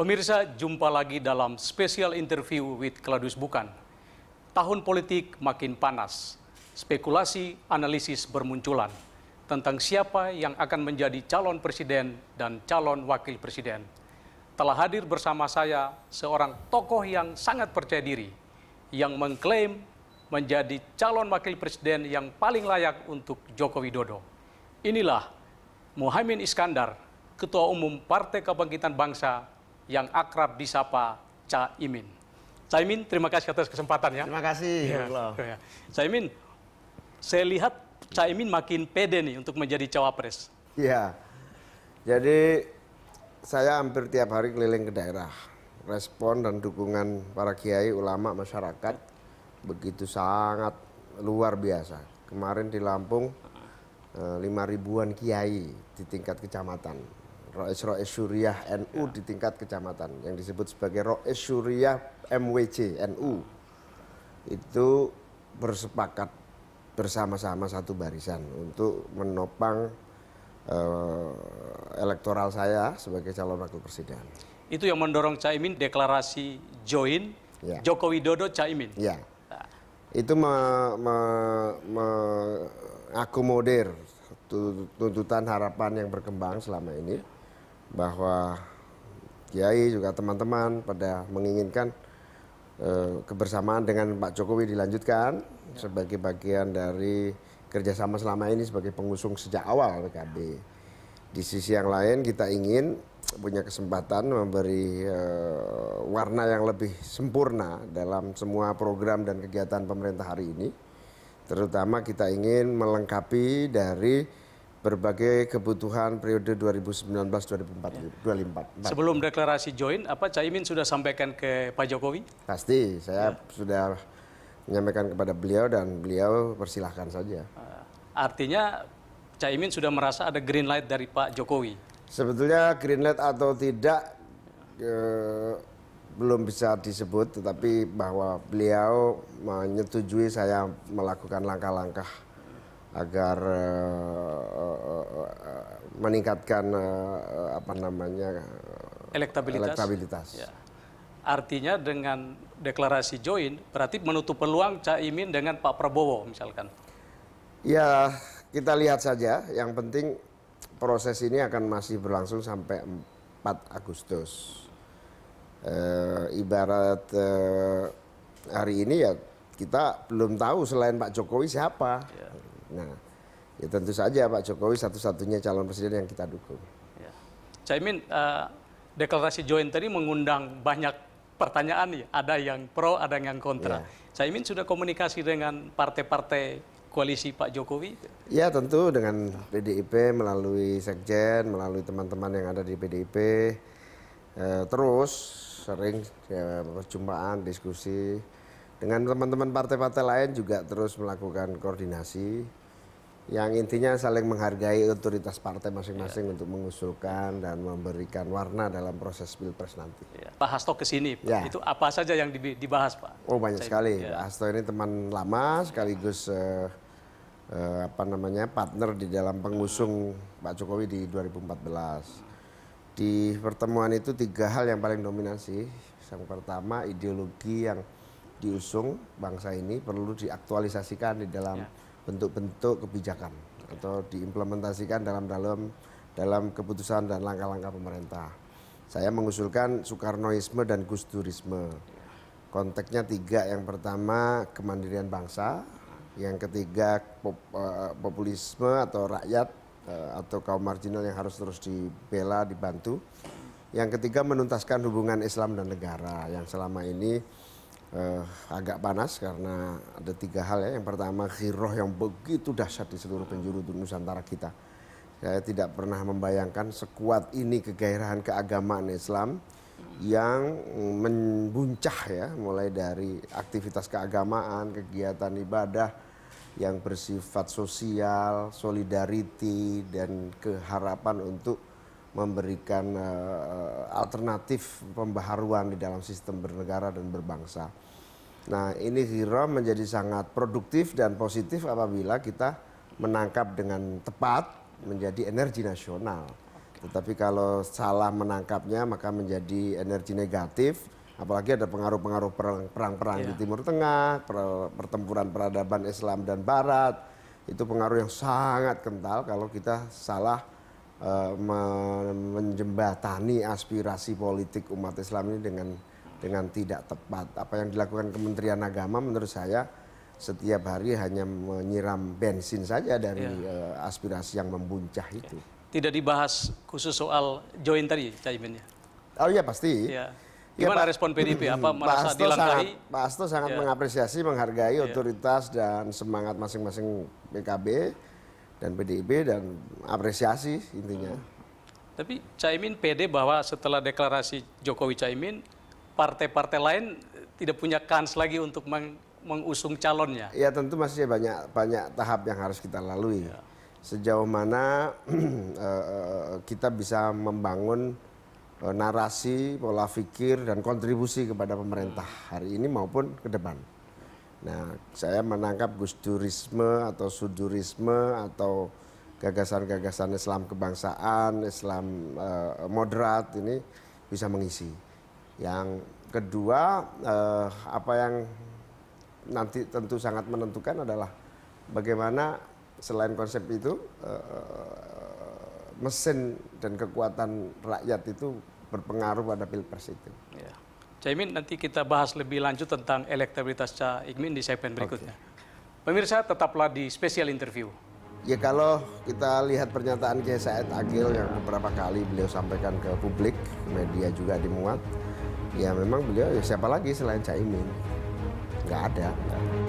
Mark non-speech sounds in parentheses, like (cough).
Pemirsa, jumpa lagi dalam spesial interview with Kladus Bukan. Tahun politik makin panas. Spekulasi, analisis bermunculan tentang siapa yang akan menjadi calon presiden dan calon wakil presiden. Telah hadir bersama saya seorang tokoh yang sangat percaya diri, yang mengklaim menjadi calon wakil presiden yang paling layak untuk Joko Widodo. Inilah Muhammad Iskandar, Ketua Umum Partai Kebangkitan Bangsa yang akrab disapa Caimin. Caimin, terima kasih atas kesempatan ya. Terima kasih. Iya. ya. Caimin, saya lihat Caimin makin pede nih untuk menjadi cawapres. Iya. Jadi saya hampir tiap hari keliling ke daerah. Respon dan dukungan para kiai, ulama, masyarakat begitu sangat luar biasa. Kemarin di Lampung eh, lima ribuan kiai di tingkat kecamatan Rois-Rois Syuriah NU ya. di tingkat kecamatan yang disebut sebagai Rois Syuriah MWC NU itu bersepakat bersama-sama satu barisan untuk menopang uh, elektoral saya sebagai calon wakil presiden. Itu yang mendorong Caimin deklarasi join ya. Joko Widodo Caimin. Ya. Itu mengakomodir me, me, tuntutan harapan yang berkembang selama ini bahwa Kiai juga teman-teman pada menginginkan eh, kebersamaan dengan Pak Jokowi dilanjutkan ya. sebagai bagian dari kerjasama selama ini sebagai pengusung sejak awal PKB. Di sisi yang lain kita ingin punya kesempatan memberi uh, warna yang lebih sempurna dalam semua program dan kegiatan pemerintah hari ini. Terutama kita ingin melengkapi dari berbagai kebutuhan periode 2019-2024. Sebelum deklarasi join, apa Caimin sudah sampaikan ke Pak Jokowi? Pasti, saya ya. sudah menyampaikan kepada beliau dan beliau persilahkan saja. Ah, artinya Caimin sudah merasa ada green light dari Pak Jokowi? Sebetulnya green light atau tidak eh, belum bisa disebut, tetapi bahwa beliau menyetujui saya melakukan langkah-langkah agar eh, eh, eh, meningkatkan apa namanya elektabilitas. elektabilitas. Ya. Artinya dengan deklarasi join berarti menutup peluang Caimin dengan Pak Prabowo misalkan. Ya, kita lihat saja. Yang penting proses ini akan masih berlangsung sampai 4 Agustus. E, ibarat e, hari ini ya kita belum tahu selain Pak Jokowi siapa. Ya. Nah, ya tentu saja Pak Jokowi satu-satunya calon presiden yang kita dukung. Ya. Caimin, uh, deklarasi join tadi mengundang banyak pertanyaan ya, ada yang pro, ada yang kontra. Ya. Caimin sudah komunikasi dengan partai-partai koalisi Pak Jokowi? Ya tentu dengan PDIP melalui sekjen, melalui teman-teman yang ada di PDIP. Eh, terus sering ya, perjumpaan, diskusi. Dengan teman-teman partai-partai lain juga terus melakukan koordinasi yang intinya saling menghargai otoritas partai masing-masing ya. untuk mengusulkan dan memberikan warna dalam proses pilpres nanti. Ya. Pak Hasto ke sini, ya. itu apa saja yang dibahas Pak? Oh banyak Saya, sekali. Ya. Pak Hasto ini teman lama sekaligus uh, uh, apa namanya partner di dalam pengusung Pak Jokowi di 2014. Di pertemuan itu tiga hal yang paling dominasi. Yang pertama ideologi yang diusung bangsa ini perlu diaktualisasikan di dalam ya bentuk-bentuk kebijakan atau diimplementasikan dalam dalam dalam keputusan dan langkah-langkah pemerintah. Saya mengusulkan Soekarnoisme dan Gusdurisme. Konteksnya tiga. Yang pertama kemandirian bangsa, yang ketiga eh, populisme atau rakyat eh, atau kaum marginal yang harus terus dibela, dibantu. Yang ketiga menuntaskan hubungan Islam dan negara yang selama ini uh, agak panas karena ada tiga hal ya. Yang pertama khiroh yang begitu dahsyat di seluruh penjuru Nusantara kita. Saya tidak pernah membayangkan sekuat ini kegairahan keagamaan Islam yang membuncah ya mulai dari aktivitas keagamaan, kegiatan ibadah yang bersifat sosial, solidariti dan keharapan untuk memberikan uh, alternatif pembaharuan di dalam sistem bernegara dan berbangsa. Nah, ini kira menjadi sangat produktif dan positif apabila kita menangkap dengan tepat menjadi energi nasional. Tetapi kalau salah menangkapnya maka menjadi energi negatif, apalagi ada pengaruh-pengaruh perang-perang yeah. di iya. Timur Tengah, pertempuran peradaban Islam dan Barat. Itu pengaruh yang sangat kental kalau kita salah Eh, menjembatani aspirasi politik umat Islam ini dengan dengan tidak tepat. Apa yang dilakukan Kementerian Agama menurut saya setiap hari hanya menyiram bensin saja dari ya. uh, aspirasi yang membuncah itu. Tidak dibahas khusus soal join tadi caimin ya? Oh iya pasti. Ya. Gimana ya, respon PDIP? Apa (clears throat) merasa Pak Asto Sangat, Pak Asto sangat yeah. mengapresiasi, menghargai yeah. otoritas dan semangat masing-masing PKB. -masing dan PDIP dan apresiasi intinya. Tapi Caimin PD bahwa setelah deklarasi Jokowi Caimin, partai-partai lain tidak punya kans lagi untuk meng mengusung calonnya. Ya tentu masih banyak banyak tahap yang harus kita lalui. Ya. Sejauh mana (clears throat) eh, eh, kita bisa membangun eh, narasi, pola pikir dan kontribusi kepada pemerintah hmm. hari ini maupun ke depan. Nah, saya menangkap Gusdurisme atau Sudurisme atau gagasan-gagasan Islam kebangsaan, Islam eh, moderat ini bisa mengisi. Yang kedua, eh, apa yang nanti tentu sangat menentukan adalah bagaimana selain konsep itu eh, eh mesin dan kekuatan rakyat itu berpengaruh pada pilpres itu. Yeah. Caimin nanti kita bahas lebih lanjut tentang elektabilitas Caimin di segmen berikutnya. Okay. Pemirsa tetaplah di spesial interview. Ya kalau kita lihat pernyataan Kiai Said Agil yang beberapa kali beliau sampaikan ke publik, media juga dimuat, ya memang beliau ya siapa lagi selain Caimin? Gak ada. Nggak ada.